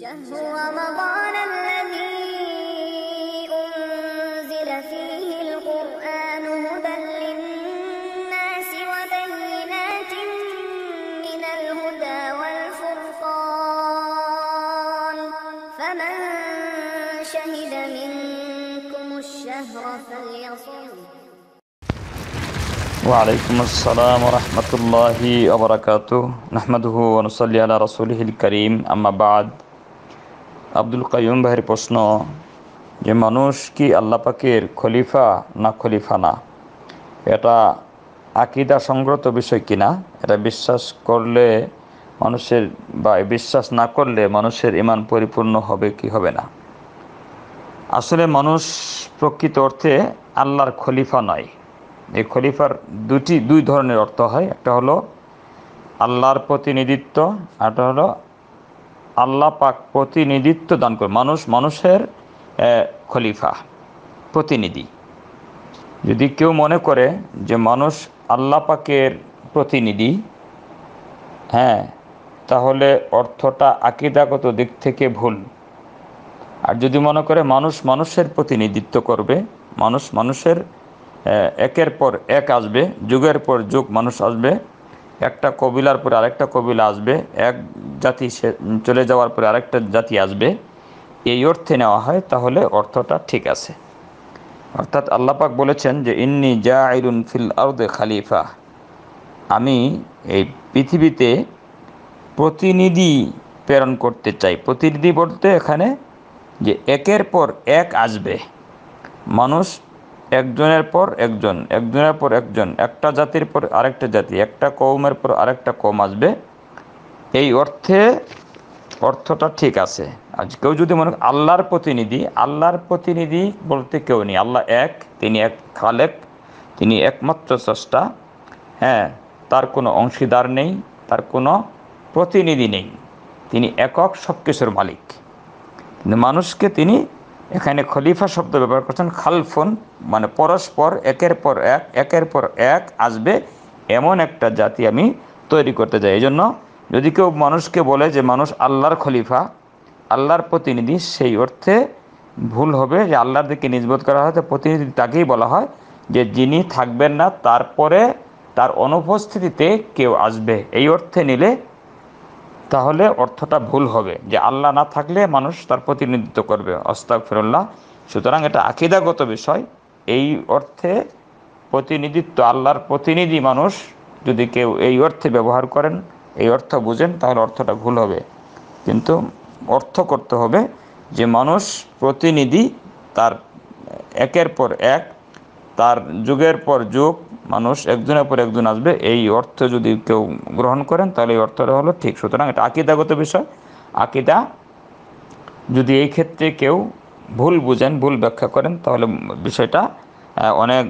شهر رمضان الذي أنزل فيه القرآن هدى للناس وبينات من الهدى والفرقان فمن شهد منكم الشهر فليصوم وعليكم السلام ورحمة الله وبركاته نحمده ونصلي على رسوله الكريم أما بعد আব্দুল কাইম ভাইয়ের প্রশ্ন যে মানুষ কি আল্লাহ পাকের খলিফা না খলিফা না এটা আকিদা সংগ্রত বিষয় কিনা এটা বিশ্বাস করলে মানুষের বা বিশ্বাস না করলে মানুষের ইমান পরিপূর্ণ হবে কি হবে না আসলে মানুষ প্রকৃত অর্থে আল্লাহর খলিফা নয় এই খলিফার দুটি দুই ধরনের অর্থ হয় একটা হলো আল্লাহর প্রতিনিধিত্ব আর হলো আল্লাহ পাক প্রতিনিধিত্ব দান করে মানুষ মানুষের খলিফা প্রতিনিধি যদি কেউ মনে করে যে মানুষ আল্লাহ পাকের প্রতিনিধি হ্যাঁ তাহলে অর্থটা আকিদাগত দিক থেকে ভুল আর যদি মনে করে মানুষ মানুষের প্রতিনিধিত্ব করবে মানুষ মানুষের একের পর এক আসবে যুগের পর যুগ মানুষ আসবে একটা কবিলার পরে আরেকটা কবিলা আসবে এক জাতি চলে যাওয়ার পরে আরেকটা জাতি আসবে এই অর্থে নেওয়া হয় তাহলে অর্থটা ঠিক আছে অর্থাৎ আল্লাপাক বলেছেন যে ইন্নি জা আইরুন ফিল আরদে খালিফা আমি এই পৃথিবীতে প্রতিনিধি প্রেরণ করতে চাই প্রতিনিধি বলতে এখানে যে একের পর এক আসবে মানুষ একজনের পর একজন একজনের পর একজন একটা জাতির পর আরেকটা জাতি একটা কৌমের পর আরেকটা কম আসবে এই অর্থে অর্থটা ঠিক আছে আজ কেউ যদি মনে আল্লাহর প্রতিনিধি আল্লাহর প্রতিনিধি বলতে কেউ নেই আল্লাহ এক তিনি এক খালেক তিনি একমাত্র স্রষ্টা হ্যাঁ তার কোনো অংশীদার নেই তার কোনো প্রতিনিধি নেই তিনি একক সব কিছুর মালিক কিন্তু মানুষকে তিনি এখানে খলিফা শব্দ ব্যবহার করছেন খালফুন মানে পরস্পর একের পর এক একের পর এক আসবে এমন একটা জাতি আমি তৈরি করতে চাই এই জন্য যদি কেউ মানুষকে বলে যে মানুষ আল্লাহর খলিফা আল্লাহর প্রতিনিধি সেই অর্থে ভুল হবে যে আল্লাহর দিকে নিজবোধ করা হয় তো প্রতিনিধি তাকেই বলা হয় যে যিনি থাকবেন না তারপরে তার অনুপস্থিতিতে কেউ আসবে এই অর্থে নিলে তাহলে অর্থটা ভুল হবে যে আল্লাহ না থাকলে মানুষ তার প্রতিনিধিত্ব করবে অস্তাক ফিরুল্লাহ সুতরাং এটা আকিদাগত বিষয় এই অর্থে প্রতিনিধিত্ব আল্লাহর প্রতিনিধি মানুষ যদি কেউ এই অর্থে ব্যবহার করেন এই অর্থ বুঝেন তাহলে অর্থটা ভুল হবে কিন্তু অর্থ করতে হবে যে মানুষ প্রতিনিধি তার একের পর এক তার যুগের পর যুগ মানুষ একজনের পর একজন আসবে এই অর্থ যদি কেউ গ্রহণ করেন তাহলে এই অর্থটা হলো ঠিক সুতরাং এটা আকিদাগত বিষয় আকিদা যদি এই ক্ষেত্রে কেউ ভুল বুঝেন ভুল ব্যাখ্যা করেন তাহলে বিষয়টা অনেক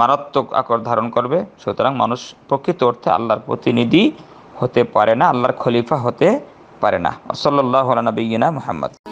মারাত্মক আকার ধারণ করবে সুতরাং মানুষ প্রকৃত অর্থে আল্লাহর প্রতিনিধি হতে পারে না আল্লাহর খলিফা হতে পারে না সাল্লাহ নবীনা মোহাম্মদ